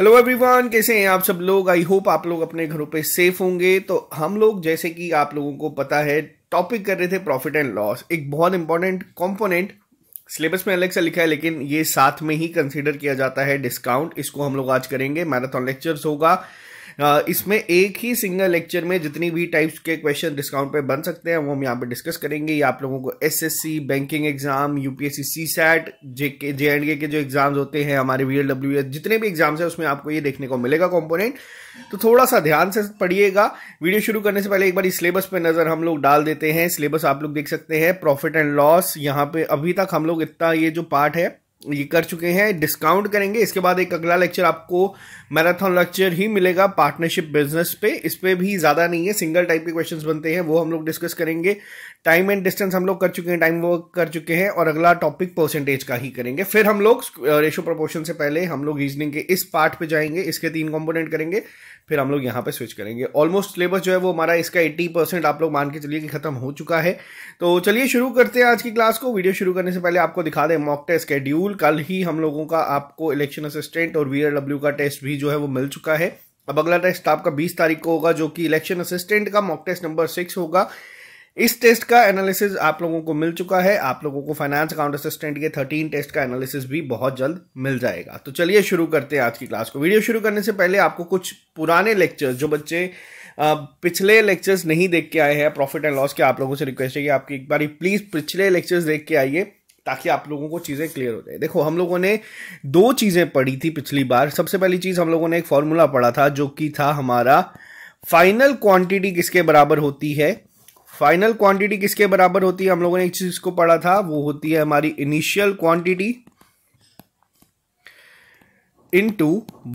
Hello everyone कैसे हैं आप सब लोग आई होप आप लोग अपने घरों पे सेफ होंगे तो हम लोग जैसे कि आप लोगों को पता है टॉपिक कर रहे थे प्रॉफिट एंड लॉस एक बहुत इंपॉर्टेंट कंपोनेंट सिलेबस में अलग से लिखा है लेकिन ये साथ में ही कंसिडर किया जाता है डिस्काउंट इसको हम लोग आज करेंगे मैराथन लेक्चर्स होगा इसमें एक ही सिंगल लेक्चर में जितनी भी टाइप्स के क्वेश्चन डिस्काउंट पे बन सकते हैं वो हम यहाँ पे डिस्कस करेंगे ये आप लोगों को SSC banking exam UPSC C JK J and K जो एग्जाम्स होते हैं हमारे वी जितने भी एग्जाम्स हैं उसमें आपको ये देखने को मिलेगा कॉम्पोनेंट तो थोड़ा सा ध्यान से पढ़िएगा वीडियो शुरू करने से पहले एक बार सिलेबस पे नज़र हम लोग डाल देते हैं सिलेबस आप लोग देख सकते हैं प्रॉफिट एंड लॉस यहाँ पे अभी तक हम लोग इतना ये जो पार्ट है ये कर चुके हैं डिस्काउंट करेंगे इसके बाद एक अगला लेक्चर आपको मैराथन लेक्चर ही मिलेगा पार्टनरशिप बिजनेस पे इस पर भी ज़्यादा नहीं है सिंगल टाइप के क्वेश्चंस बनते हैं वो हम लोग डिस्कस करेंगे टाइम एंड डिस्टेंस हम लोग कर चुके हैं टाइम वर्क कर चुके हैं और अगला टॉपिक परसेंटेज का ही करेंगे फिर हम लोग रेशो प्रपोर्शन से पहले हम लोग रीजनिंग के इस पार्ट पर जाएंगे इसके तीन कॉम्पोनेंट करेंगे फिर हम लोग यहाँ पर स्विच करेंगे ऑलमोस्ट सिलेबस जो है वो हमारा इसका एट्टी परसेंट आप लोग मान के चलिए कि खत्म हो चुका है तो चलिए शुरू करते हैं आज की क्लास को वीडियो शुरू करने से पहले आपको दिखा दें मॉक टेस्ट शेड्यूल शेड्यूल कल ही हम लोगों का आपको इलेक्शन असिस्टेंट और वी का टेस्ट भी जो है वो मिल चुका है अब अगला टेस्ट आपका 20 तारीख को होगा जो कि इलेक्शन असिस्टेंट का मॉक टेस्ट नंबर सिक्स होगा इस टेस्ट का एनालिसिस आप लोगों को मिल चुका है आप लोगों को फाइनेंस अकाउंट असिस्टेंट के 13 टेस्ट का एनालिसिस भी बहुत जल्द मिल जाएगा तो चलिए शुरू करते हैं आज की क्लास को वीडियो शुरू करने से पहले आपको कुछ पुराने लेक्चर जो बच्चे पिछले लेक्चर्स नहीं देख के आए हैं प्रॉफिट एंड लॉस के आप लोगों से रिक्वेस्ट है कि आपकी एक बार प्लीज़ पिछले लेक्चर्स देख के आइए ताकि आप लोगों को चीज़ें क्लियर हो जाए देखो हम लोगों ने दो चीज़ें पढ़ी थी पिछली बार सबसे पहली चीज़ हम लोगों ने एक फॉर्मूला पढ़ा था जो कि था हमारा फाइनल क्वांटिटी किसके बराबर होती है फाइनल क्वांटिटी किसके बराबर होती है हम लोगों ने एक चीज को पढ़ा था वो होती है हमारी initial quantity into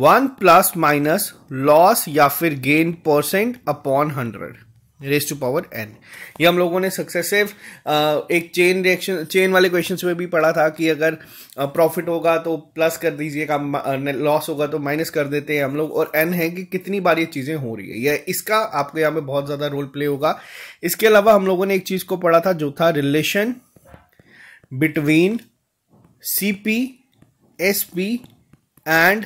one plus minus loss या फिर gain percent upon hundred raise to power N ये हम लोगों ने सक्सेसिव uh, एक चेन रिएक्शन चेन वाले क्वेश्चन में भी पढ़ा था कि अगर प्रॉफिट uh, होगा तो प्लस कर दीजिए काम लॉस uh, होगा तो माइनस कर देते हैं हम लोग और एन है कि कितनी बार ये चीज़ें हो रही है यह इसका आपके यहाँ पे बहुत ज़्यादा रोल प्ले होगा इसके अलावा हम लोगों ने एक चीज़ को पढ़ा था जो था relation between C P S P and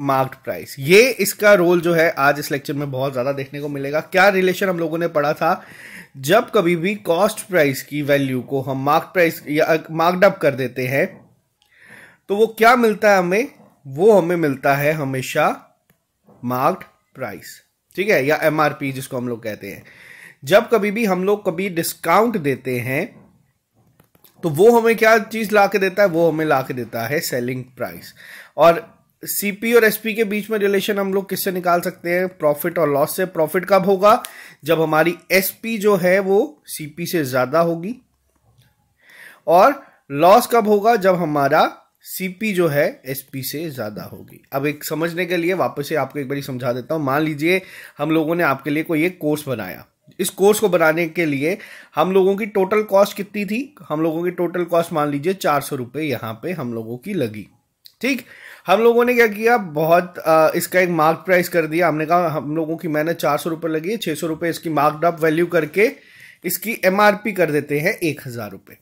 marked price ये इसका रोल जो है आज इस लेक्चर में बहुत ज़्यादा देखने को मिलेगा क्या रिलेशन हम लोगों ने पढ़ा था जब कभी भी कॉस्ट प्राइस की वैल्यू को हम मार्क प्राइस या मार्क्ड अप कर देते हैं तो वो क्या मिलता है हमें वो हमें मिलता है हमेशा मार्क्ड प्राइस ठीक है या एमआरपी जिसको हम लोग कहते हैं जब कभी भी हम लोग कभी डिस्काउंट देते हैं तो वो हमें क्या चीज़ ला के देता है वो हमें ला के देता है सेलिंग प्राइस और सीपी और एसपी के बीच में रिलेशन हम लोग किससे निकाल सकते हैं प्रॉफिट और लॉस से प्रॉफिट कब होगा जब हमारी एसपी जो है वो सीपी से ज्यादा होगी और लॉस कब होगा जब हमारा सीपी जो है एसपी से ज्यादा होगी अब एक समझने के लिए वापस से आपको एक बार समझा देता हूं मान लीजिए हम लोगों ने आपके लिए कोई एक कोर्स बनाया इस कोर्स को बनाने के लिए हम लोगों की टोटल कॉस्ट कितनी थी हम लोगों की टोटल कॉस्ट मान लीजिए चार सौ रुपये यहाँ पे हम लोगों की लगी ठीक हम लोगों ने क्या किया बहुत आ, इसका एक मार्क प्राइस कर दिया हमने कहा हम लोगों की मैंने चार सौ रुपये लगी छः सौ रुपये इसकी मार्क अप वैल्यू करके इसकी एम कर देते हैं एक हज़ार रुपये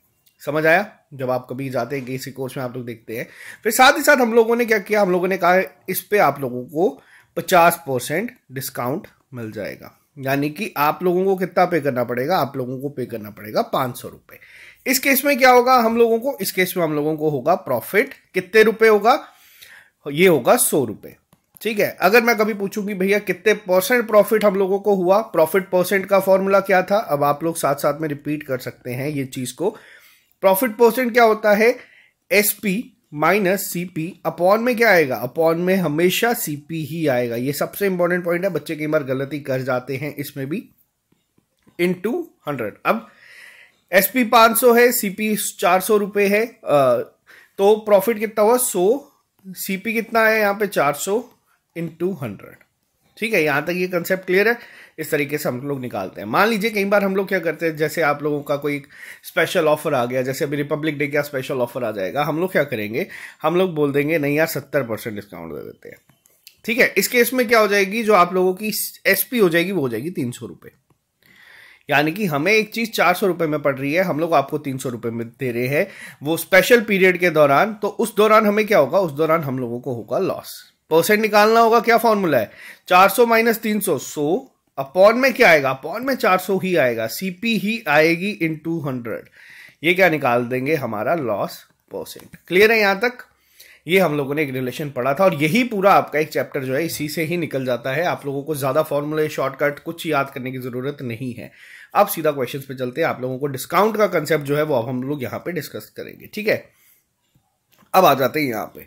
समझ आया जब आप कभी जाते हैं किसी कोर्स में आप लोग देखते हैं फिर साथ ही साथ हम लोगों ने क्या किया हम लोगों ने कहा इस पर आप लोगों को पचास परसेंट डिस्काउंट मिल जाएगा यानी कि आप लोगों को कितना पे करना पड़ेगा आप लोगों को पे करना पड़ेगा पाँच सौ रुपये इस केस में क्या होगा हम लोगों को इस केस में हम लोगों को होगा प्रॉफिट कितने रुपए होगा ये होगा सौ रुपए ठीक है अगर मैं कभी पूछूं कि भैया कितने परसेंट प्रॉफिट हम लोगों को हुआ प्रॉफिट परसेंट का फॉर्मूला क्या था अब आप लोग साथ साथ में रिपीट कर सकते हैं ये चीज को प्रॉफिट परसेंट क्या होता है S P minus C P upon में क्या आएगा अपॉन में हमेशा सी पी ही आएगा ये सबसे इंपॉर्टेंट पॉइंट है बच्चे कई बार गलती कर जाते हैं इसमें भी इन टू हंड्रेड अब एस पी पांच सौ है सी पी चार सौ रुपए है तो प्रॉफिट कितना हुआ सौ सीपी कितना है यहाँ पे 400 सौ इन टू हंड्रेड ठीक है यहाँ तक ये कंसेप्ट क्लियर है इस तरीके से हम लोग निकालते हैं मान लीजिए कई बार हम लोग क्या करते हैं जैसे आप लोगों का कोई स्पेशल ऑफर आ गया जैसे अभी रिपब्लिक डे का स्पेशल ऑफर आ जाएगा हम लोग क्या करेंगे हम लोग बोल देंगे नहीं यार सत्तर परसेंट डिस्काउंट दे देते हैं ठीक है इस केस में क्या हो जाएगी जो आप लोगों की एस हो जाएगी वो हो जाएगी तीन सौ रुपये यानी कि हमें एक चीज़ चार सौ रुपए में पड़ रही है हम लोग आपको तीन सौ रुपए में दे रहे हैं वो स्पेशल पीरियड के दौरान तो उस दौरान हमें क्या होगा उस दौरान हम लोगों को होगा लॉस परसेंट निकालना होगा क्या फॉर्मूला है चार सौ माइनस तीन सौ सो अपॉन में क्या आएगा अपॉन में चार सौ ही आएगा सीपी ही आएगी इन टू हंड्रेड ये क्या निकाल देंगे हमारा लॉस परसेंट क्लियर है यहां तक ये हम लोगों ने एक रिलेशन पढ़ा था और यही पूरा आपका एक चैप्टर जो है इसी से ही निकल जाता है आप लोगों को ज़्यादा फॉर्मूले शॉर्टकट कुछ याद करने की ज़रूरत नहीं है अब सीधा क्वेश्चन पे चलते हैं आप लोगों को डिस्काउंट का कंसेप्ट जो है वो अब हम लोग यहाँ पे डिस्कस करेंगे ठीक है अब आ जाते हैं यहाँ पे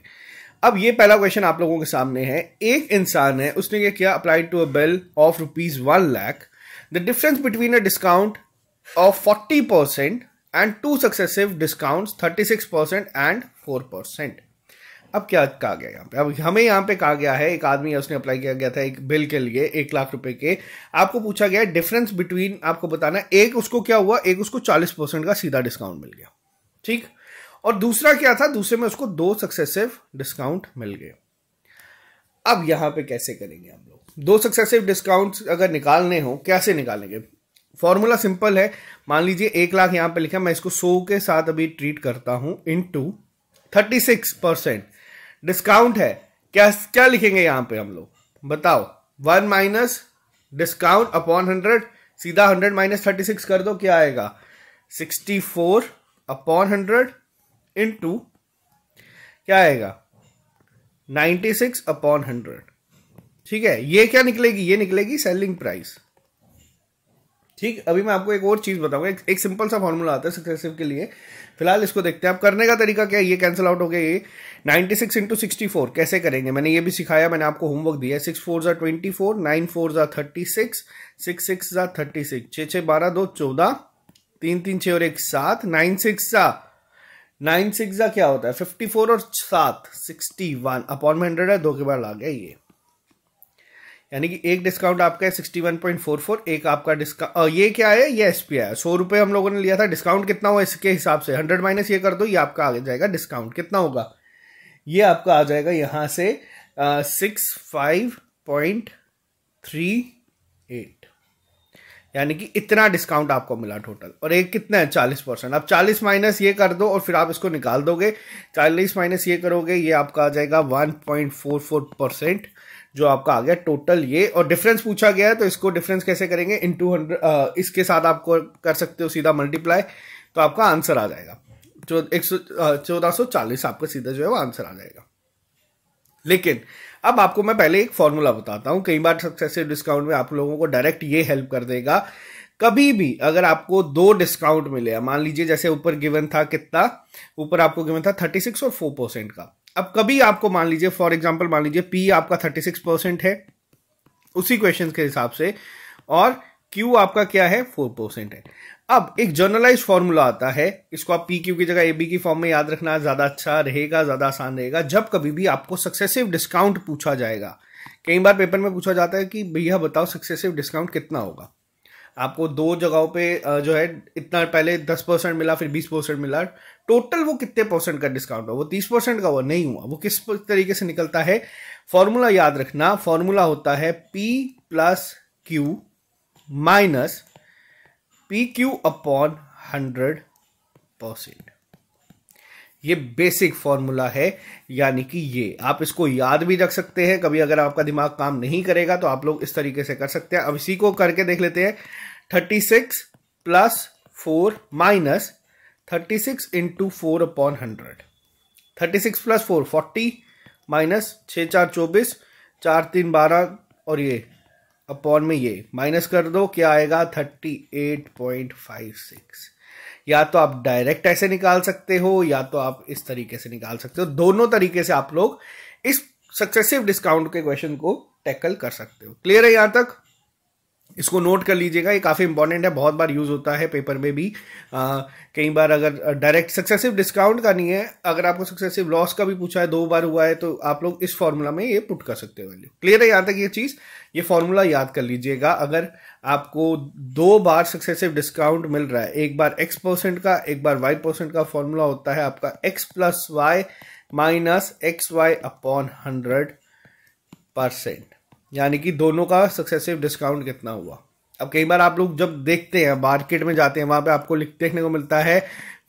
अब ये पहला क्वेश्चन आप लोगों के सामने है एक इंसान है उसने क्या किया apply to a bill of rupees one lakh the difference between a discount of forty percent and two successive discount thirty six percent and four percent अब क्या कहा गया यहाँ पे अब हमें यहाँ पे कहा गया है एक आदमी उसने अप्लाई किया गया था एक बिल के लिए एक लाख रुपए के आपको पूछा गया डिफरेंस बिटवीन आपको बताना एक उसको क्या हुआ एक उसको चालीस परसेंट का सीधा डिस्काउंट मिल गया ठीक और दूसरा क्या था दूसरे में उसको दो सक्सेसिव डिस्काउंट मिल गए अब यहां पे कैसे करेंगे हम लोग दो सक्सेसिव डिस्काउंट अगर निकालने हो कैसे निकालेंगे फॉर्मूला सिंपल है मान लीजिए एक लाख यहां पे लिखा मैं इसको सो के साथ अभी ट्रीट करता हूं into thirty six percent discount है क्या क्या लिखेंगे यहां पे हम लोग बताओ one minus discount upon hundred सीधा हंड्रेड माइनस थर्टी सिक्स कर दो क्या आएगा sixty four upon hundred into क्या आएगा नाइन्टी सिक्स अपॉन हंड्रेड ठीक है ये क्या निकलेगी ये निकलेगी सेलिंग प्राइस ठीक अभी मैं आपको एक और चीज़ बताऊंगा एक, एक सिंपल सा फॉर्मूला आता है सक्सेसिव के लिए फिलहाल इसको देखते हैं आप करने का तरीका क्या है ये कैंसिल आउट हो गया ये 96 सिक्स इंटू सिक्सटी फोर कैसे करेंगे मैंने ये भी सिखाया मैंने आपको होमवर्क दिया सिक्स फोर ज़ा ट्वेंटी फोर नाइन फोर ज़ा थर्टी सिक्स सिक्स सिक्स ज़ा थर्टी सिक्स छः छः बारह दो चौदह तीन तीन छः और एक सात नाइन सिक्स ज़ा नाइन सिक्स ज़ा क्या होता है फिफ्टी फोर और सात सिक्सटी वन अपॉइंटमेंट हंड्रेड है दो के बाद आ गया ये यानी कि एक डिस्काउंट आपका है sixty one point four four एक आपका डिस्काउंट ये क्या है ये एस पी आई सौ रुपये हम लोगों ने लिया था डिस्काउंट कितना हो इसके हिसाब से हंड्रेड माइनस ये कर दो ये आपका आ जाएगा डिस्काउंट कितना होगा ये आपका आ जाएगा यहाँ से six five point three eight यानी कि इतना डिस्काउंट आपको मिला टोटल और एक कितना है चालीस परसेंट आप चालीस माइनस ये कर दो और फिर आप इसको निकाल दोगे चालीस माइनस ये करोगे ये आपका आ जाएगा one point four four percent जो आपका आ गया टोटल ये और डिफरेंस पूछा गया है तो इसको डिफरेंस कैसे करेंगे इन टू हंड्रेड इसके साथ आपको कर सकते हो सीधा मल्टीप्लाई तो आपका आंसर आ जाएगा जो एक सौ चौदह सौ चालीस आपका सीधा जो है वो आंसर आ जाएगा लेकिन अब आपको मैं पहले एक फॉर्मूला बताता हूँ कई बार सक्सेसिव डिस्काउंट में आप लोगों को डायरेक्ट ये हेल्प कर देगा कभी भी अगर आपको दो डिस्काउंट मिले मान लीजिए जैसे ऊपर गिवन था कितना ऊपर आपको गिवन था थर्टी सिक्स और फोर परसेंट का अब कभी आपको मान लीजिए फॉर एग्जाम्पल मान लीजिए पी आपका थर्टी सिक्स परसेंट है उसी क्वेश्चन के हिसाब से और क्यू आपका क्या है फोर परसेंट है अब एक जर्नलाइज फॉर्मूला आता है इसको आप पी क्यू की जगह ए बी की फॉर्म में याद रखना ज्यादा अच्छा रहेगा ज्यादा आसान रहेगा जब कभी भी आपको सक्सेसिव डिस्काउंट पूछा जाएगा कई बार पेपर में पूछा जाता है कि भैया बताओ सक्सेसिव डिस्काउंट कितना होगा आपको दो जगहों पे जो है इतना पहले दस परसेंट मिला फिर बीस परसेंट मिला टोटल वो कितने परसेंट का डिस्काउंट हुआ वो तीस परसेंट का हुआ नहीं हुआ वो किस तरीके से निकलता है फॉर्मूला याद रखना फॉर्मूला होता है P plus Q minus P Q upon hundred percent ये बेसिक फॉर्मूला है यानी कि ये आप इसको याद भी रख सकते हैं कभी अगर आपका दिमाग काम नहीं करेगा तो आप लोग इस तरीके से कर सकते हैं अब इसी को करके देख लेते हैं thirty six plus four minus thirty six into four upon hundred thirty six plus four forty minus छः चार चौबीस चार तीन बारह और ये अपॉन में ये माइनस कर दो क्या आएगा thirty eight point five six या तो आप डायरेक्ट ऐसे निकाल सकते हो या तो आप इस तरीके से निकाल सकते हो दोनों तरीके से आप लोग इस सक्सेसिव डिस्काउंट के क्वेश्चन को टैकल कर सकते हो क्लियर है यहां तक इसको नोट कर लीजिएगा ये काफ़ी इंपॉर्टेंट है बहुत बार यूज़ होता है पेपर में भी कई बार अगर डायरेक्ट सक्सेसिव डिस्काउंट का नहीं है अगर आपको सक्सेसिव लॉस का भी पूछा है दो बार हुआ है तो आप लोग इस फॉर्मूला में ये पुट कर सकते हो वैल्यू क्लियर है यहाँ तक ये चीज़ ये फॉर्मूला याद कर लीजिएगा अगर आपको दो बार सक्सेसिव डिस्काउंट मिल रहा है एक बार एक्स परसेंट का एक बार वाई परसेंट का फॉर्मूला होता है आपका X plus Y minus X Y upon hundred percent यानी कि दोनों का सक्सेसिव डिस्काउंट कितना हुआ अब कई बार आप लोग जब देखते हैं मार्केट में जाते हैं वहां पे आपको देखने को मिलता है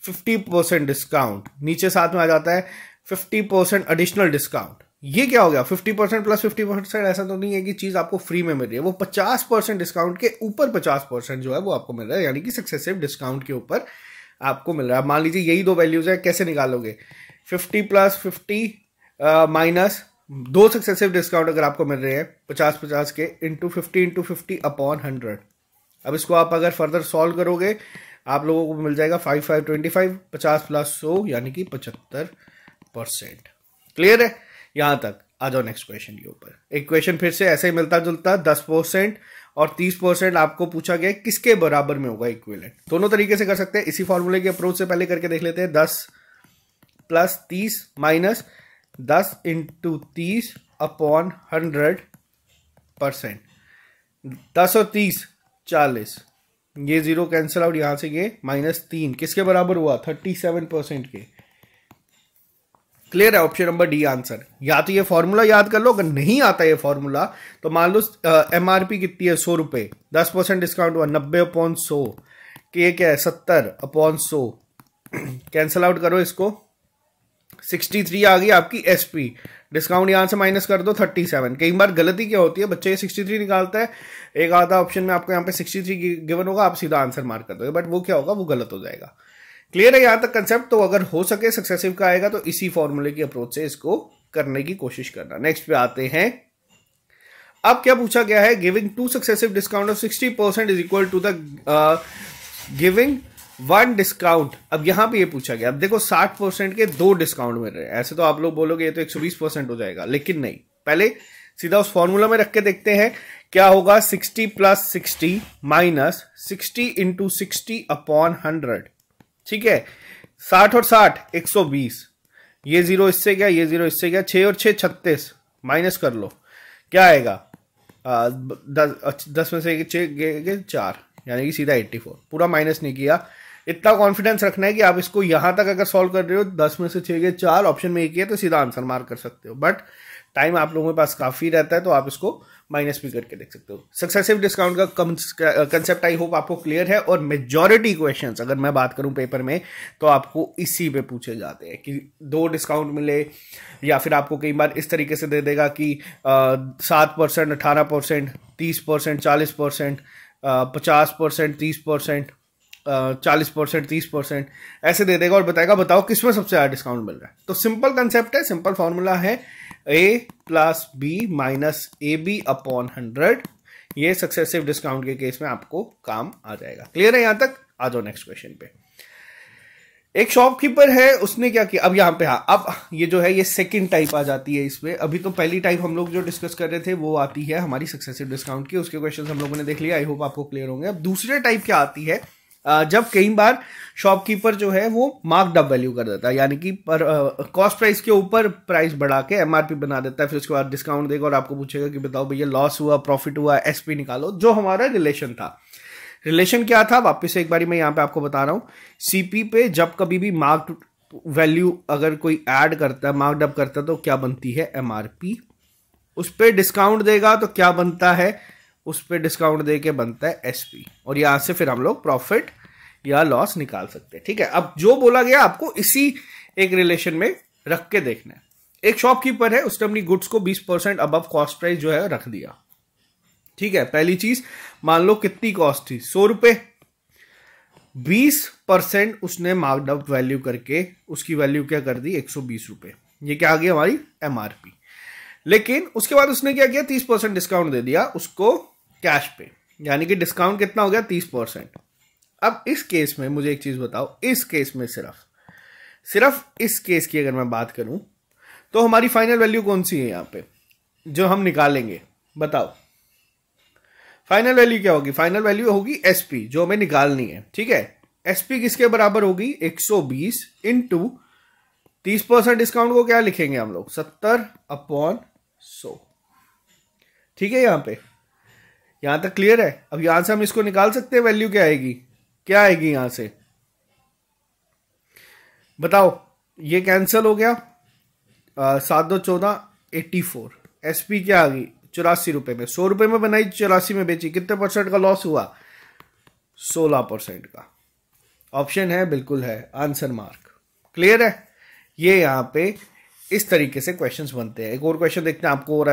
फिफ्टी परसेंट डिस्काउंट नीचे साथ में आ जाता है फिफ्टी परसेंट एडिशनल डिस्काउंट ये क्या हो गया fifty percent plus fifty percent ऐसा तो नहीं है कि चीज़ आपको फ्री में मिल रही है वो पचास परसेंट डिस्काउंट के ऊपर पचास परसेंट जो है वो आपको मिल रहा है यानी कि सक्सेसिव डिस्काउंट के ऊपर आपको मिल रहा है मान लीजिए यही दो वैल्यूज है कैसे निकालोगे फिफ्टी प्लस फिफ्टी माइनस दो सक्सेसिव डिस्काउंट अगर आपको मिल रहे हैं पचास पचास के into fifty into fifty upon hundred अब इसको आप अगर फर्दर सॉल्व करोगे आप लोगों को मिल जाएगा फाइव फाइव ट्वेंटी फाइव पचास प्लस सो यानी कि पचहत्तर परसेंट क्लियर है यहाँ तक आ जाओ नेक्स्ट क्वेश्चन के ऊपर एक क्वेश्चन फिर से ऐसे ही मिलता जुलता दस परसेंट और तीस परसेंट आपको पूछा गया किसके बराबर में होगा इक्वेलेंट दोनों तरीके से कर सकते हैं इसी फॉर्मूले के अप्रोच से पहले करके देख लेते हैं दस प्लस तीस माइनस दस इंटू तीस अपॉन हंड्रेड परसेंट दस और तीस चालीस ये ज़ीरो कैंसिल आउट यहां से ये माइनस तीन किसके बराबर हुआ थर्टी सेवन परसेंट के क्लियर है ऑप्शन नंबर डी आंसर या तो ये फॉर्मूला याद कर लो अगर नहीं आता ये फॉर्मूला तो मान लो एम आर पी कितनी है सौ रुपए दस परसेंट डिस्काउंट हुआ नब्बे अपॉन सौ के क्या है सत्तर अपॉन सौ कैंसिल आउट करो इसको सिक्सटी थ्री आ गई आपकी एस पी डिस्काउंट यहाँ से माइनस कर दो थर्टी सेवन कई बार गलती क्या होती है बच्चे सिक्सटी थ्री निकालता है एक आधा ऑप्शन में आपको यहाँ पे सिक्सटी थ्री गिवन होगा आप सीधा आंसर मार्क कर दोगे बट वो क्या होगा वो गलत हो जाएगा क्लियर है यहाँ तक कंसेप्ट तो अगर हो सके सक्सेसिव का आएगा तो इसी फॉर्मूले की अप्रोच से इसको करने की कोशिश करना नेक्स्ट पे आते हैं अब क्या पूछा गया है giving two successive discount of sixty percent is equal to the giving one discount अब यहां पे ये पूछा गया अब देखो साठ परसेंट के दो डिस्काउंट मिल रहे हैं ऐसे तो आप लोग बोलोगे ये तो एक सौ बीस परसेंट हो जाएगा लेकिन नहीं पहले सीधा उस फॉर्मूला में रख के देखते हैं क्या होगा sixty plus sixty minus sixty into sixty upon hundred ठीक है साठ और साठ एक सौ बीस ये जीरो इससे क्या ये जीरो इससे क्या छः और छः छत्तीस माइनस कर लो क्या आएगा आ, दस दस में से छः चार यानी कि सीधा एट्टी फोर पूरा माइनस नहीं किया इतना कॉन्फिडेंस रखना है कि आप इसको यहां तक अगर सॉल्व कर रहे हो दस में से छः के चार ऑप्शन में एक ही है तो सीधा आंसर मार्क कर सकते हो बट टाइम आप लोगों के पास काफ़ी रहता है तो आप इसको माइनस भी करके देख सकते हो सक्सेसिव डिस्काउंट का कंसेप्ट आई होप आपको क्लियर है और मेजोरिटी क्वेश्चन अगर मैं बात करूं पेपर में तो आपको इसी पे पूछे जाते हैं कि दो डिस्काउंट मिले या फिर आपको कई बार इस तरीके से दे देगा कि सात परसेंट अठारह परसेंट तीस परसेंट चालीस परसेंट पचास परसेंट तीस परसेंट चालीस परसेंट तीस परसेंट ऐसे दे देगा और बताएगा बताओ किस में सबसे ज़्यादा डिस्काउंट मिल रहा है तो सिंपल कंसेप्ट है सिंपल फॉर्मूला है A plus B minus A B upon hundred ये सक्सेसिव डिस्काउंट के केस में आपको काम आ जाएगा क्लियर है यहां तक आ जाओ नेक्स्ट क्वेश्चन पे एक शॉपकीपर है उसने क्या किया अब यहां पे हाँ अब ये जो है ये सेकंड टाइप आ जाती है इसमें अभी तो पहली टाइप हम लोग जो डिस्कस कर रहे थे वो आती है हमारी सक्सेसिव डिस्काउंट की उसके क्वेश्चन हम लोगों ने देख लिया आई होप आपको क्लियर होंगे अब दूसरे टाइप क्या आती है जब कई बार शॉपकीपर जो है वो मार्कडअप वैल्यू कर देता है यानी कि पर कॉस्ट प्राइस के ऊपर प्राइस बढ़ा के एम बना देता है फिर उसके बाद डिस्काउंट देगा और आपको पूछेगा कि बताओ भैया लॉस हुआ प्रॉफिट हुआ एसपी निकालो जो हमारा रिलेशन था रिलेशन क्या था वापस से एक बार मैं यहाँ पे आपको बता रहा हूँ सीपी पे जब कभी भी मार्क वैल्यू अगर कोई ऐड करता है मार्कडअप करता है तो क्या बनती है एमआरपी उस पर डिस्काउंट देगा तो क्या बनता है उस पर डिस्काउंट दे के बनता है एसपी और यहाँ से फिर हम लोग प्रॉफिट या लॉस निकाल सकते हैं ठीक है अब जो बोला गया आपको इसी एक रिलेशन में रख के देखना है एक शॉपकीपर है उसने अपनी गुड्स को 20 परसेंट अब कॉस्ट प्राइस जो है रख दिया ठीक है पहली चीज मान लो कितनी कॉस्ट थी सौ रुपए बीस परसेंट उसने मार्कडअप वैल्यू करके उसकी वैल्यू क्या कर दी एक सौ बीस ये क्या आ गया हमारी एमआरपी लेकिन उसके बाद उसने क्या किया तीस परसेंट डिस्काउंट दे दिया उसको कैश पे यानी कि डिस्काउंट कितना हो गया तीस परसेंट अब इस केस में मुझे एक चीज़ बताओ इस केस में सिर्फ सिर्फ इस केस की अगर मैं बात करूं तो हमारी फाइनल वैल्यू कौन सी है यहां पे जो हम निकालेंगे बताओ फाइनल वैल्यू क्या होगी फाइनल वैल्यू होगी एसपी जो हमें निकालनी है ठीक है एसपी किसके बराबर होगी 120 सौ बीस इन टू तीस परसेंट डिस्काउंट को क्या लिखेंगे हम लोग सत्तर अपॉन सो ठीक है यहां पे यहां तक क्लियर है अब यहां से हम इसको निकाल सकते हैं वैल्यू क्या आएगी क्या आएगी यहां से बताओ ये कैंसिल हो गया सात दो चौदह एट्टी फोर एस पी क्या आ गई चौरासी रुपए में सौ रुपए में बनाई चौरासी में बेची कितने परसेंट का लॉस हुआ सोलह परसेंट का ऑप्शन है बिल्कुल है आंसर मार्क क्लियर है ये यहां पे इस तरीके से क्वेश्चंस बनते हैं एक और क्वेश्चन देखते हैं आपको और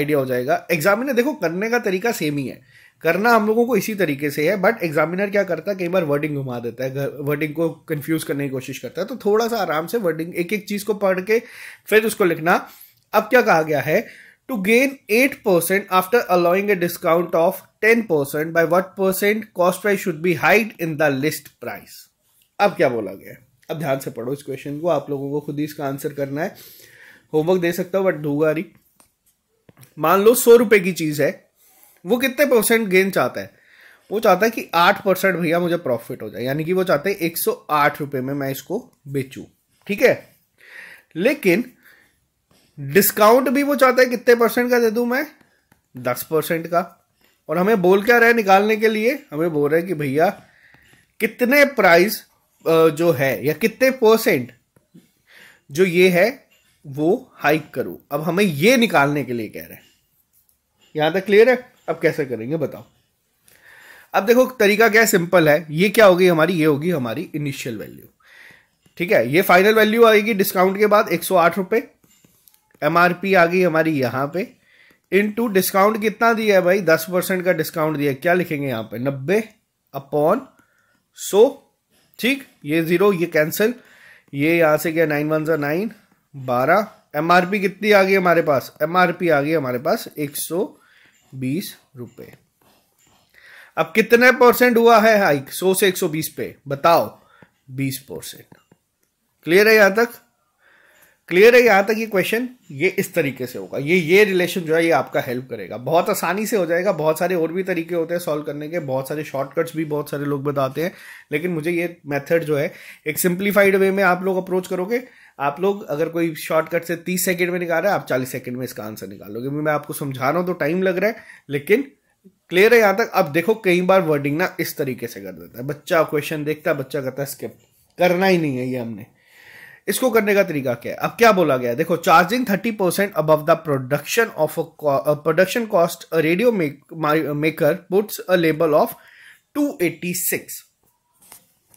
आइडिया हो जाएगा एग्जाम में देखो करने का तरीका सेम ही है करना हम लोगों को इसी तरीके से है बट एग्जामिनर क्या करता है कई बार वर्डिंग घुमा देता है वर्डिंग को कंफ्यूज करने की कोशिश करता है तो थोड़ा सा आराम से वर्डिंग एक एक चीज को पढ़ के फिर उसको लिखना अब क्या कहा गया है to gain eight percent after allowing a discount of ten percent by what percent cost price should be hide in the list price अब क्या बोला गया अब ध्यान से पढ़ो इस क्वेश्चन को आप लोगों को खुद ही इसका आंसर करना है होमवर्क दे सकता हूँ बट दूगा मान लो सौ रुपए की चीज है वो कितने परसेंट गेन चाहता है वो चाहता है कि आठ परसेंट भैया मुझे प्रॉफिट हो जाए यानी कि वो चाहते हैं एक सौ आठ रुपये में मैं इसको बेचू ठीक है लेकिन डिस्काउंट भी वो चाहता है कितने परसेंट का दे दू मैं दस परसेंट का और हमें बोल क्या रहे निकालने के लिए हमें बोल रहे हैं कि भैया कितने प्राइस जो है या कितने परसेंट जो ये है वो हाइक करूं अब हमें ये निकालने के लिए कह रहे हैं यहां तक क्लियर है अब कैसे करेंगे बताओ अब देखो तरीका क्या सिंपल है ये क्या होगी हमारी ये होगी हमारी इनिशियल वैल्यू ठीक है ये फाइनल वैल्यू आएगी डिस्काउंट के बाद एक सौ आठ रुपए एम आर पी आ गई हमारी यहाँ पे इनटू डिस्काउंट कितना दिया है भाई दस परसेंट का डिस्काउंट दिया है क्या लिखेंगे यहां पे नब्बे अपॉन सो ठीक ये जीरो ये कैंसिल ये यहां से गया नाइन वन जो नाइन बारह एम आर पी कितनी आ गई हमारे पास एम आर पी आ गई हमारे पास एक सौ बीस रुपए अब कितने परसेंट हुआ है हाइक सौ से एक सौ बीस पे बताओ बीस परसेंट क्लियर है यहां तक क्लियर है यहां तक ये क्वेश्चन ये इस तरीके से होगा ये ये रिलेशन जो है ये आपका हेल्प करेगा बहुत आसानी से हो जाएगा बहुत सारे और भी तरीके होते हैं सॉल्व करने के बहुत सारे शॉर्टकट्स भी बहुत सारे लोग बताते हैं लेकिन मुझे ये मेथड जो है एक सिंप्लीफाइड वे में आप लोग अप्रोच करोगे आप लोग अगर कोई शॉर्टकट से तीस सेकेंड में निकाल रहे हैं आप चालीस सेकेंड में इसका आंसर निकालोगे मैं आपको समझा रहा हूँ तो टाइम लग रहा है लेकिन क्लियर है यहाँ तक अब देखो कई बार वर्डिंग ना इस तरीके से कर देता है बच्चा क्वेश्चन देखता है बच्चा कहता है स्किप करना ही नहीं है ये हमने इसको करने का तरीका क्या है अब क्या बोला गया देखो चार्जिंग थर्टी परसेंट अब the production of production cost radio maker puts a label of 286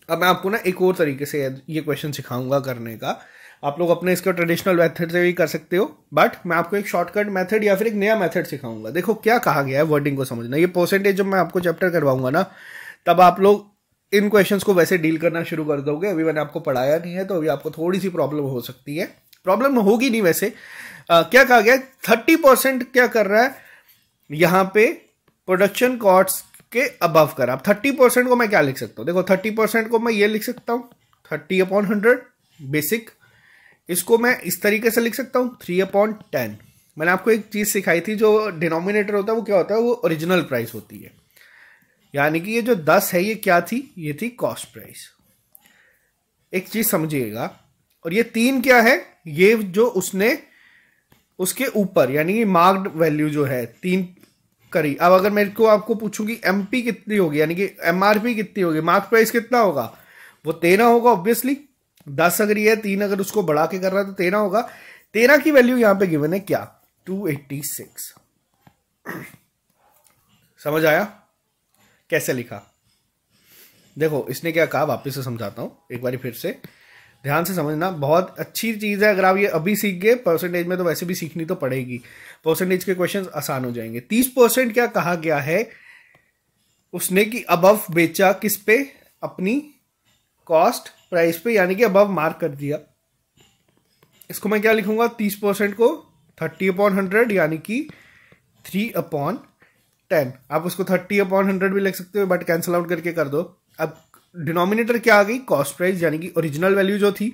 अब मैं आपको ना एक और तरीके से ये क्वेश्चन सिखाऊंगा करने का आप लोग अपने इसका ट्रेडिशनल मेथड से भी कर सकते हो बट मैं आपको एक शॉर्टकट मेथड या फिर एक नया मेथड सिखाऊंगा देखो क्या कहा गया है वर्डिंग को समझना ये परसेंटेज जब मैं आपको चैप्टर करवाऊंगा ना तब आप लोग इन क्वेश्चंस को वैसे डील करना शुरू कर दोगे अभी मैंने आपको पढ़ाया नहीं है तो अभी आपको थोड़ी सी प्रॉब्लम हो सकती है प्रॉब्लम होगी नहीं वैसे आ, क्या कहा गया थर्टी परसेंट क्या कर रहा है यहां पे प्रोडक्शन कॉस्ट के अबव कर आप थर्टी परसेंट को मैं क्या लिख सकता हूँ देखो थर्टी परसेंट को मैं ये लिख सकता हूँ थर्टी अपॉन हंड्रेड बेसिक इसको मैं इस तरीके से लिख सकता हूँ थ्री अपॉन टेन मैंने आपको एक चीज़ सिखाई थी जो डिनोमिनेटर होता है वो क्या होता है वो ओरिजिनल प्राइस होती है यानी कि ये जो दस है ये क्या थी ये थी कॉस्ट प्राइस एक चीज़ समझिएगा और ये तीन क्या है ये जो उसने उसके ऊपर यानी कि मार्क्ड वैल्यू जो है तीन करी अब अगर मेरे को आपको पूछूं कि एमपी कितनी होगी यानी कि एम कितनी होगी मार्क प्राइस कितना होगा वो तेरह होगा ऑब्वियसली दस अगर ये तीन अगर उसको बढ़ा के कर रहा है तो तेरह होगा तेरह की वैल्यू यहां पे गिवन है क्या टू एट्टी सिक्स समझ आया कैसे लिखा देखो इसने क्या कहा वापस से समझाता हूं एक बार फिर से ध्यान से समझना बहुत अच्छी चीज़ है अगर आप ये अभी सीख गए परसेंटेज में तो वैसे भी सीखनी तो पड़ेगी परसेंटेज के क्वेश्चन आसान हो जाएंगे तीस परसेंट क्या कहा गया है उसने कि अबव बेचा किस पे अपनी कॉस्ट प्राइस पे यानी कि अबव मार्क कर दिया इसको मैं क्या लिखूंगा तीस परसेंट को थर्टी अपॉन हंड्रेड यानी कि थ्री अपॉन टेन आप उसको थर्टी अपॉन हंड्रेड भी लिख सकते हो बट कैंसिल आउट करके कर दो अब डिनोमिनेटर क्या आ गई कॉस्ट प्राइस यानी कि ओरिजिनल वैल्यू जो थी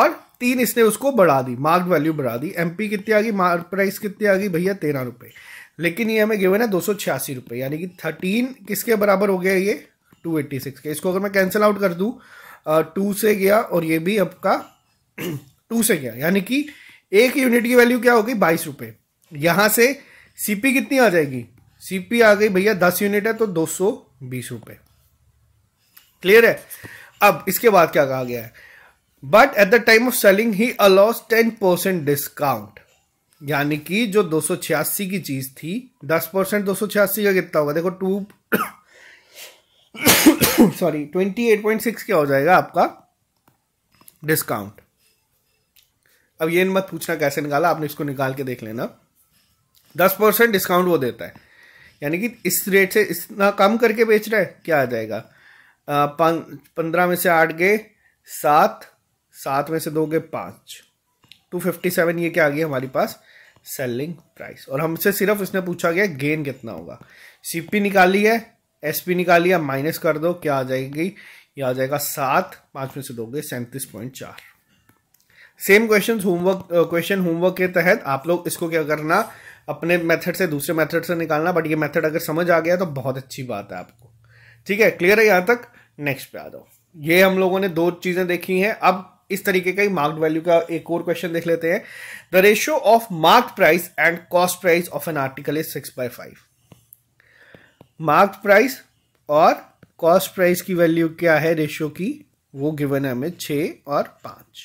और तीन इसने उसको बढ़ा दी मार्क वैल्यू बढ़ा दी एमपी कितनी आ गई मार्क प्राइस कितनी आ गई भैया तेरह रुपये लेकिन ये हमें गिवन है दो सौ छियासी रुपये यानी कि थर्टीन किसके बराबर हो गया ये टू एट्टी सिक्स के इसको अगर मैं कैंसिल आउट कर दूँ टू से गया और ये भी आपका टू से गया यानी कि एक यूनिट की वैल्यू क्या हो गई बाईस रुपये यहाँ से सीपी कितनी आ जाएगी सीपी आ गई भैया दस यूनिट है तो दो सौ बीस रुपये क्लियर है अब इसके बाद क्या कहा गया है but at the time of selling he allows ten percent discount यानी कि जो दो सौ छियासी की चीज थी दस परसेंट दो सौ छियासी का कितना होगा देखो two sorry twenty eight point six क्या हो जाएगा आपका डिस्काउंट अब ये मत पूछना कैसे निकाला आपने इसको निकाल के देख लेना दस परसेंट डिस्काउंट वो देता है यानी कि इस रेट से इतना कम करके बेच रहा है क्या आ जाएगा पंद्रह में से आठ गए सात सात में से दो गए पाँच टू फिफ्टी सेवन ये क्या आ गई हमारे पास सेलिंग प्राइस और हमसे सिर्फ इसने पूछा गया गेन कितना होगा सीपी निकाली है एस पी निकालिए माइनस कर दो क्या आ जाएगी यह आ जाएगा सात पांच में से दोगे सैंतीस पॉइंट चार same question homework question homework के तहत आप लोग इसको क्या करना अपने मेथड से दूसरे मेथड से निकालना बट ये मेथड अगर समझ आ गया तो बहुत अच्छी बात है आपको ठीक है क्लियर है यहां तक नेक्स्ट पे आ जाओ ये हम लोगों ने दो चीज़ें देखी हैं अब इस तरीके का ही मार्क्ड वैल्यू का एक और क्वेश्चन देख लेते हैं the ratio of mark price and cost price of an article is six by five mark price और कॉस्ट प्राइस की वैल्यू क्या है रेशियो की वो गिवन है हमें छ और पांच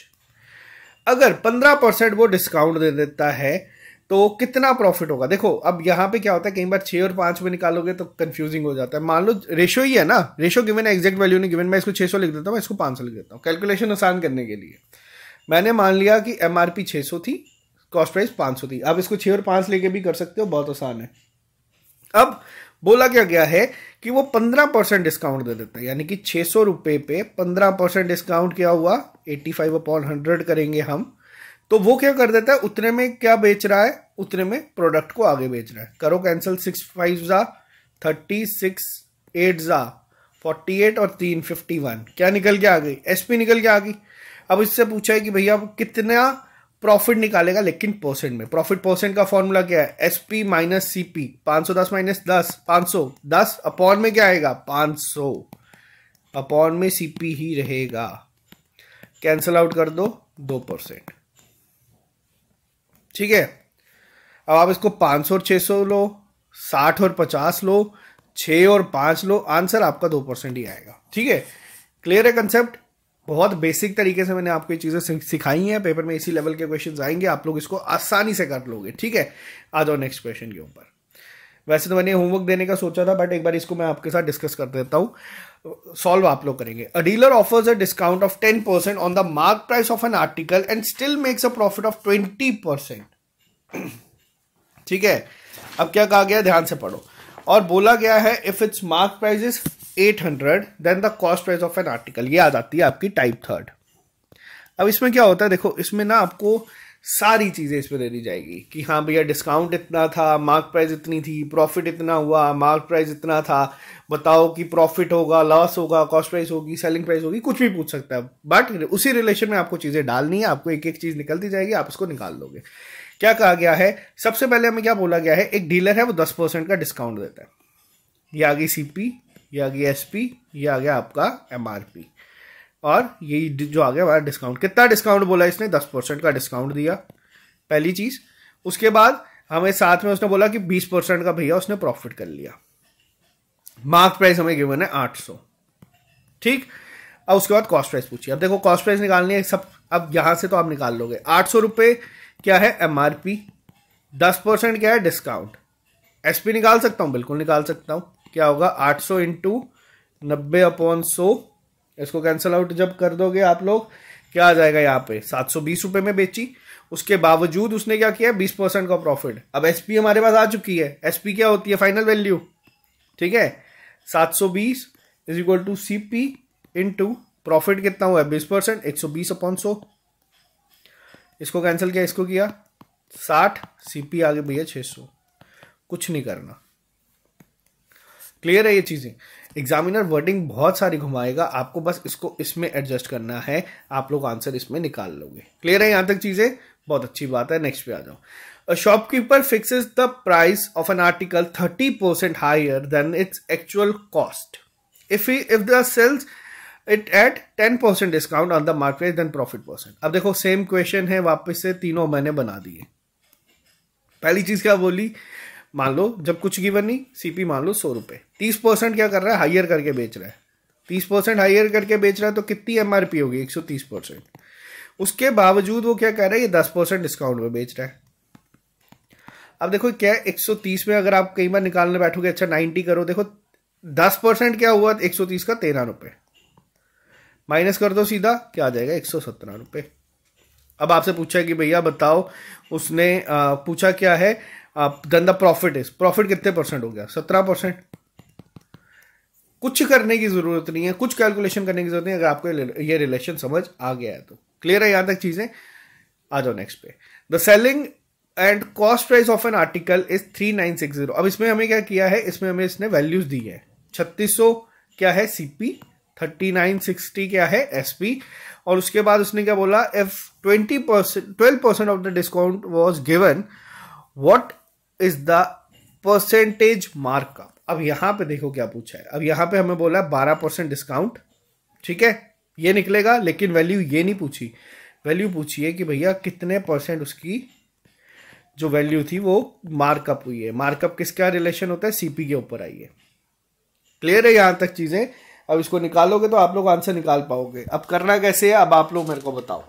अगर पंद्रह परसेंट वो डिस्काउंट दे देता है तो कितना प्रॉफिट होगा देखो अब यहाँ पे क्या होता है कई बार छः और पांच में निकालोगे तो कंफ्यूजिंग हो जाता है मान लो रेशो ही है ना रेशो गिवन है एग्जैक्ट वैल्यू नहीं गिवन मैं इसको छह लिख देता हूँ मैं इसको पांच लिख देता हूँ कैलकुलेशन आसान करने के लिए मैंने मान लिया कि एम आर थी कॉस्ट प्राइस पांच थी आप इसको छह और पांच लेके भी कर सकते हो बहुत आसान है अब बोला क्या गया है कि वो पंद्रह परसेंट डिस्काउंट दे देता है यानी कि छः सौ रुपये पे पंद्रह परसेंट डिस्काउंट क्या हुआ एट्टी फाइव अपॉन हंड्रेड करेंगे हम तो वो क्या कर देता है उतने में क्या बेच रहा है उतने में प्रोडक्ट को आगे बेच रहा है करो कैंसिल सिक्स फाइव ज़ा थर्टी सिक्स एट ज़ा फोर्टी एट और तीन फिफ्टी वन क्या निकल के आ गई एसपी निकल के आ गई अब इससे पूछा है कि भैया कितना प्रॉफिट निकालेगा लेकिन परसेंट में प्रॉफिट परसेंट का फॉर्मूला क्या है S P minus C P पांच सौ दस माइनस दस पांच सौ दस अपॉन में क्या आएगा पांच सौ अपॉन में सीपी ही रहेगा कैंसल आउट कर दो दो परसेंट ठीक है अब आप इसको पांच सौ और छह सौ लो साठ और पचास लो छ और पांच लो आंसर आपका दो परसेंट ही आएगा ठीक है क्लियर है कंसेप्ट बहुत बेसिक तरीके से मैंने आपको ये चीज़ें सिखाई हैं पेपर में इसी लेवल के क्वेश्चन आएंगे आप लोग इसको आसानी से कर लोगे ठीक है आ जाओ नेक्स्ट क्वेश्चन के ऊपर वैसे तो मैंने होमवर्क देने का सोचा था बट एक बार इसको मैं आपके साथ डिस्कस कर देता हूँ सॉल्व आप लोग करेंगे a dealer offers a discount of ten percent on the mark price of an article and still makes a profit of twenty percent ठीक है अब क्या कहा गया ध्यान से पढ़ो और बोला गया है if its mark price is eight hundred then the cost price of an article ये आ जाती है आपकी टाइप थर्ड अब इसमें क्या होता है देखो इसमें ना आपको सारी चीज़ें इसमें दे दी जाएगी कि हाँ भैया डिस्काउंट इतना था मार्क प्राइस इतनी थी प्रॉफिट इतना हुआ मार्क प्राइस इतना था बताओ कि प्रॉफिट होगा लॉस होगा कॉस्ट प्राइस होगी सेलिंग प्राइस होगी कुछ भी पूछ सकता है बट उसी रिलेशन में आपको चीज़ें डालनी है आपको एक एक चीज़ निकलती जाएगी आप उसको निकाल लोगे क्या कहा गया है सबसे पहले हमें क्या बोला गया है एक डीलर है वो दस परसेंट का डिस्काउंट देता है ये आ गई सी पी ये आ गया एस पी ये आ गया आपका एम आर पी और ये जो आ गया हमारा डिस्काउंट कितना डिस्काउंट बोला इसने दस परसेंट का डिस्काउंट दिया पहली चीज़ उसके बाद हमें साथ में उसने बोला कि बीस परसेंट का भैया उसने प्रॉफिट कर लिया मार्क प्राइस हमें गिवन है आठ सौ ठीक अब उसके बाद कॉस्ट प्राइस पूछिए अब देखो कॉस्ट प्राइस निकालनी है सब अब यहाँ से तो आप निकाल लोगे आठ सौ रुपये क्या है एम आर पी दस परसेंट क्या है डिस्काउंट एस पी निकाल सकता हूँ बिल्कुल निकाल सकता हूँ क्या होगा 800 सौ इंटू नब्बे अपॉन सौ इसको कैंसिल आउट जब कर दोगे आप लोग क्या आ जाएगा यहाँ पे सात सौ बीस में बेची उसके बावजूद उसने क्या किया बीस परसेंट का प्रॉफिट अब एसपी हमारे पास आ चुकी है एसपी क्या होती है फाइनल वैल्यू ठीक है सात सौ बीस is equal to C P into profit कितना हुआ है बीस परसेंट एक सौ बीस अपॉन सौ इसको कैंसिल किया इसको किया साठ सी आगे भैया छः सौ कुछ नहीं करना क्लियर है ये चीज़ें एग्जामिनर वर्डिंग बहुत सारी घुमाएगा आपको बस इसको इसमें एडजस्ट करना है आप लोग आंसर इसमें निकाल लोगे क्लियर है यहां तक चीज़ें बहुत अच्छी बात है नेक्स्ट पे आ जाओ A shopkeeper the the price of an article 30% higher than its actual cost. If if the sells it at ten percent discount on the market then profit percent अब देखो सेम क्वेश्चन है वापस से तीनों मैंने बना दिए पहली चीज क्या बोली मान लो जब कुछ गिवन नहीं सीपी मान लो सौ रुपये तीस परसेंट क्या कर रहा है हायर करके बेच रहा है तीस परसेंट हायर करके बेच रहा है तो कितनी एम होगी एक सौ तीस परसेंट उसके बावजूद वो क्या कह रहा है ये दस परसेंट डिस्काउंट में बेच रहा है अब देखो क्या एक सौ तीस में अगर आप कई बार निकालने बैठोगे अच्छा नाइन्टी करो देखो दस परसेंट क्या हुआ एक सौ तीस का तेरह रुपए माइनस कर दो सीधा क्या आ जाएगा एक सौ सत्रह रुपये अब आपसे पूछा कि भैया बताओ उसने आ, पूछा क्या है then the profit is profit कितने परसेंट हो गया सत्रह परसेंट कुछ करने की जरूरत नहीं है कुछ कैलकुलेशन करने की जरूरत नहीं है अगर आपको ये रिलेशन समझ आ गया है तो क्लियर है यहां तक चीजें आ जाओ नेक्स्ट पे the selling and cost price of an article is three nine six zero अब इसमें हमें क्या किया है इसमें हमें इसने वैल्यूज दी है छत्तीस सौ क्या है सीपी थर्टी नाइन सिक्सटी क्या है एसपी और उसके बाद उसने क्या बोला if twenty percent twelve percent of the discount was given what is the percentage markup अब यहां पे देखो क्या पूछा है अब यहां पे हमें बोला बारह परसेंट डिस्काउंट ठीक है ये निकलेगा लेकिन वैल्यू ये नहीं पूछी वैल्यू पूछी है कि भैया कितने परसेंट उसकी जो वैल्यू थी वो मार्कअप हुई है मार्कअप किसका रिलेशन होता है सीपी के ऊपर आई है क्लियर है यहां तक चीजें अब इसको निकालोगे तो आप लोग आंसर निकाल पाओगे अब करना कैसे है अब आप लोग मेरे को बताओ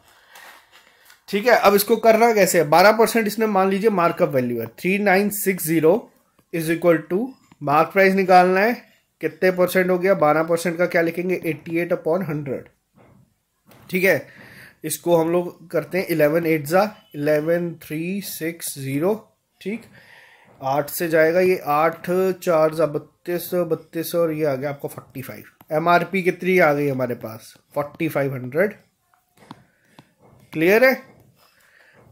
ठीक है अब इसको करना कैसे बारह परसेंट इसने मान लीजिए मार्कअप वैल्यू है three nine six zero is equal to mark price निकालना है कितने परसेंट हो गया बारह परसेंट का क्या लिखेंगे एट्टी एट अपॉन हंड्रेड ठीक है इसको हम लोग करते हैं इलेवन एट ज़ा इलेवन थ्री सिक्स ज़ीरो ठीक आठ से जाएगा ये आठ चार ज़ा बत्तीस बत्तीस और ये आ गया आपको forty five M R P कितनी आ गई हमारे पास फोर्टी फाइव हंड्रेड क्लियर है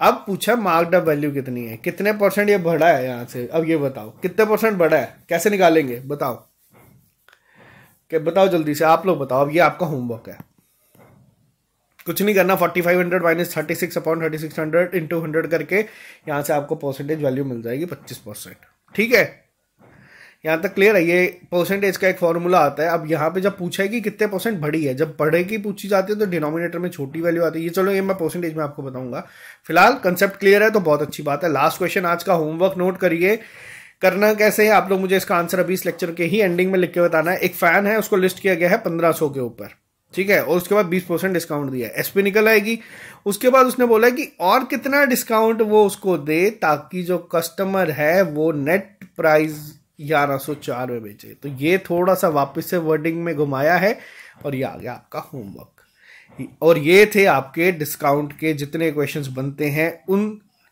अब पूछा मार्कडअप वैल्यू कितनी है कितने परसेंट ये बढ़ा है यहां से अब ये बताओ कितने परसेंट बढ़ा है कैसे निकालेंगे बताओ के बताओ जल्दी से आप लोग बताओ अब ये आपका होमवर्क है कुछ नहीं करना forty five hundred minus thirty six upon thirty six hundred into hundred करके यहां से आपको परसेंटेज वैल्यू मिल जाएगी पच्चीस परसेंट ठीक है यहाँ तक क्लियर है ये परसेंटेज का एक फॉर्मूला आता है अब यहाँ पे जब पूछा है कि कितने परसेंट बढ़ी है जब बढ़े की पूछी जाती है तो डिनोमिनेटर में छोटी वैल्यू आती है ये चलो ये मैं परसेंटेज में आपको बताऊंगा फिलहाल कंसेप्ट क्लियर है तो बहुत अच्छी बात है लास्ट क्वेश्चन आज का होमवर्क नोट करिए करना कैसे है आप लोग मुझे इसका आंसर अभी इस लेक्चर के ही एंडिंग में लिख के बताना है एक फैन है उसको लिस्ट किया गया है पंद्रह सौ के ऊपर ठीक है और उसके बाद बीस परसेंट डिस्काउंट दिया है एसपी निकल आएगी उसके बाद उसने बोला कि और कितना डिस्काउंट वो उसको दे ताकि जो कस्टमर है वो नेट प्राइस 1104 में भेजे तो ये थोड़ा सा वापस से वर्डिंग में घुमाया है और ये आ गया आपका होमवर्क और ये थे आपके डिस्काउंट के जितने क्वेश्चंस बनते हैं उन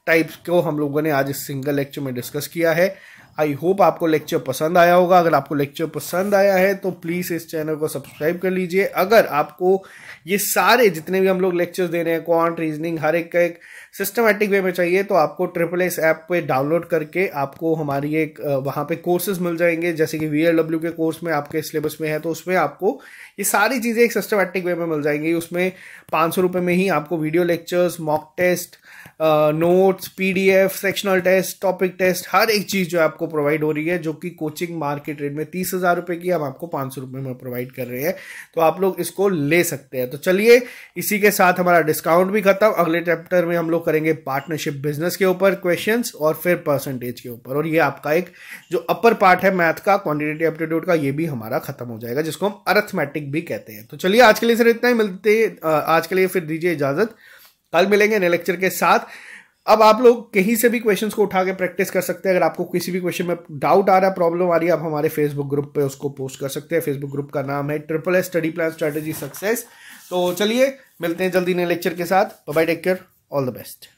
टाइप्स को हम लोगों ने आज इस सिंगल लेक्चर में डिस्कस किया है आई होप आपको लेक्चर पसंद आया होगा अगर आपको लेक्चर पसंद आया है तो प्लीज़ इस चैनल को सब्सक्राइब कर लीजिए अगर आपको ये सारे जितने भी हम लोग लेक्चर्स दे रहे हैं क्वांट रीजनिंग हर एक का एक सिस्टमेटिक वे में चाहिए तो आपको ट्रिपल एस ऐप पे डाउनलोड करके आपको हमारी एक वहाँ पे कोर्सेज मिल जाएंगे जैसे कि वी के कोर्स में आपके सिलेबस में है तो उसमें आपको ये सारी चीज़ें एक सिस्टमेटिक वे में मिल जाएंगी उसमें पाँच सौ रुपये में ही आपको video lectures mock test notes PDF sectional test topic test हर एक चीज़ जो आपको प्रोवाइड हो रही है जो कि कोचिंग मार्केट रेट में तीस हज़ार रुपये की हम आपको पाँच सौ रुपये में प्रोवाइड कर रहे हैं तो आप लोग इसको ले सकते हैं तो चलिए इसी के साथ हमारा डिस्काउंट भी खत्म अगले चैप्टर में हम लोग करेंगे पार्टनरशिप बिजनेस के ऊपर क्वेश्चंस और फिर परसेंटेज के ऊपर और ये आपका एक जो अपर पार्ट है मैथ का क्वांटिटेटिव एप्टीट्यूड का ये भी हमारा खत्म हो जाएगा जिसको हम अरथमेटिक भी कहते हैं तो चलिए आज के लिए सर इतना ही मिलते आज के लिए फिर दीजिए इजाजत कल मिलेंगे नए लेक्चर के साथ अब आप लोग कहीं से भी क्वेश्चंस को उठा के प्रैक्टिस कर सकते हैं अगर आपको किसी भी क्वेश्चन में डाउट आ रहा है प्रॉब्लम आ रही है आप हमारे फेसबुक ग्रुप पे उसको पोस्ट कर सकते हैं फेसबुक ग्रुप का नाम है triple S study plan strategy success तो चलिए मिलते हैं जल्दी नए लेक्चर के साथ bye take care all the best